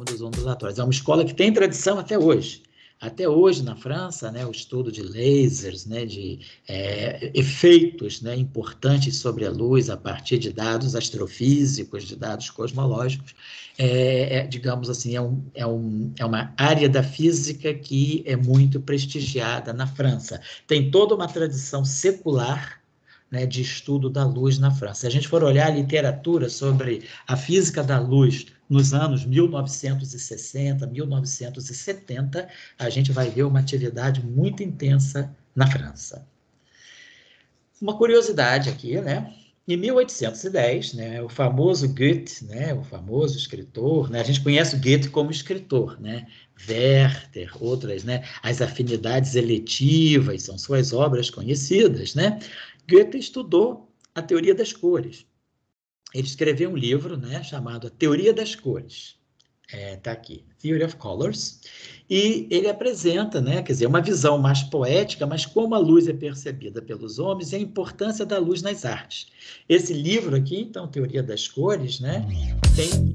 como dos ondulatórios. É uma escola que tem tradição até hoje. Até hoje, na França, né, o estudo de lasers, né, de é, efeitos né, importantes sobre a luz a partir de dados astrofísicos, de dados cosmológicos, é, é, digamos assim, é, um, é, um, é uma área da física que é muito prestigiada na França. Tem toda uma tradição secular né, de estudo da luz na França. Se a gente for olhar a literatura sobre a física da luz nos anos 1960, 1970, a gente vai ver uma atividade muito intensa na França. Uma curiosidade aqui, né? Em 1810, né, o famoso Goethe, né, o famoso escritor, né, a gente conhece o Goethe como escritor, né, Werther, outras, né, as afinidades eletivas são suas obras conhecidas, né, Goethe estudou a teoria das cores. Ele escreveu um livro né, chamado A Teoria das Cores. Está é, tá aqui, Theory of Colors. E ele apresenta, né, quer dizer, uma visão mais poética, mas como a luz é percebida pelos homens e a importância da luz nas artes. Esse livro aqui, então, Teoria das Cores, né, tem...